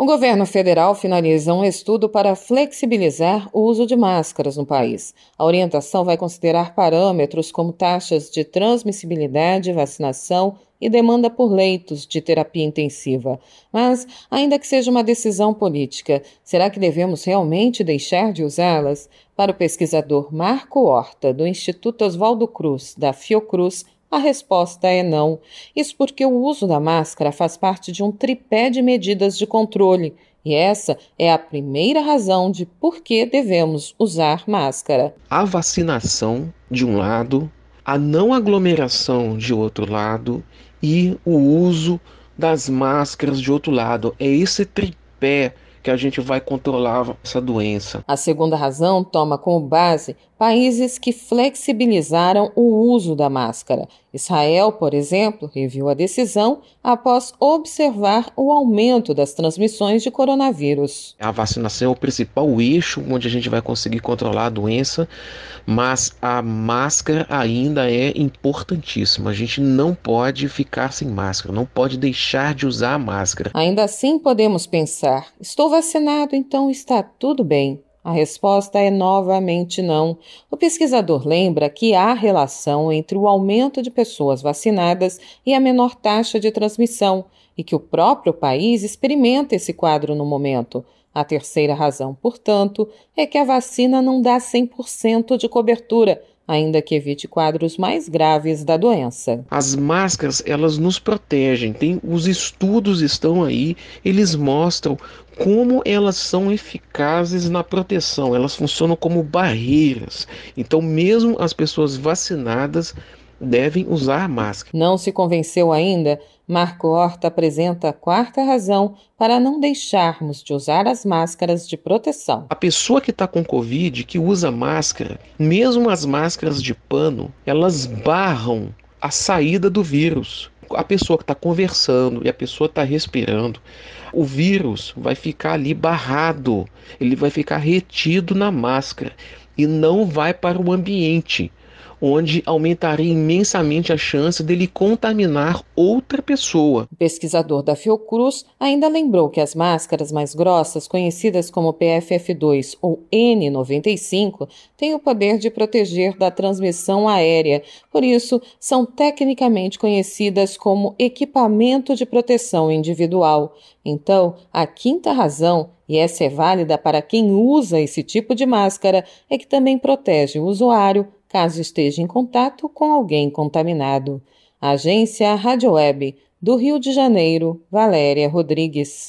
O governo federal finaliza um estudo para flexibilizar o uso de máscaras no país. A orientação vai considerar parâmetros como taxas de transmissibilidade, vacinação e demanda por leitos de terapia intensiva. Mas, ainda que seja uma decisão política, será que devemos realmente deixar de usá-las? Para o pesquisador Marco Horta, do Instituto Oswaldo Cruz, da Fiocruz, a resposta é não. Isso porque o uso da máscara faz parte de um tripé de medidas de controle, e essa é a primeira razão de por que devemos usar máscara. A vacinação, de um lado, a não aglomeração, de outro lado, e o uso das máscaras, de outro lado. É esse tripé que a gente vai controlar essa doença. A segunda razão toma como base países que flexibilizaram o uso da máscara. Israel, por exemplo, reviu a decisão após observar o aumento das transmissões de coronavírus. A vacinação é o principal eixo onde a gente vai conseguir controlar a doença, mas a máscara ainda é importantíssima. A gente não pode ficar sem máscara, não pode deixar de usar a máscara. Ainda assim, podemos pensar: estou vacinado, então está tudo bem. A resposta é novamente não. O pesquisador lembra que há relação entre o aumento de pessoas vacinadas e a menor taxa de transmissão, e que o próprio país experimenta esse quadro no momento. A terceira razão, portanto, é que a vacina não dá 100% de cobertura ainda que evite quadros mais graves da doença. As máscaras, elas nos protegem. Tem os estudos estão aí, eles mostram como elas são eficazes na proteção. Elas funcionam como barreiras. Então, mesmo as pessoas vacinadas devem usar máscara. Não se convenceu ainda, Marco Horta apresenta a quarta razão para não deixarmos de usar as máscaras de proteção. A pessoa que está com Covid, que usa máscara, mesmo as máscaras de pano, elas barram a saída do vírus a pessoa que está conversando e a pessoa está respirando, o vírus vai ficar ali barrado, ele vai ficar retido na máscara e não vai para o ambiente onde aumentaria imensamente a chance dele contaminar outra pessoa. O pesquisador da Fiocruz ainda lembrou que as máscaras mais grossas, conhecidas como PFF2 ou N95, têm o poder de proteger da transmissão aérea, por isso são tecnicamente conhecidas como equipamento de proteção individual. Então, a quinta razão e essa é válida para quem usa esse tipo de máscara, é que também protege o usuário caso esteja em contato com alguém contaminado. Agência Rádio Web, do Rio de Janeiro, Valéria Rodrigues.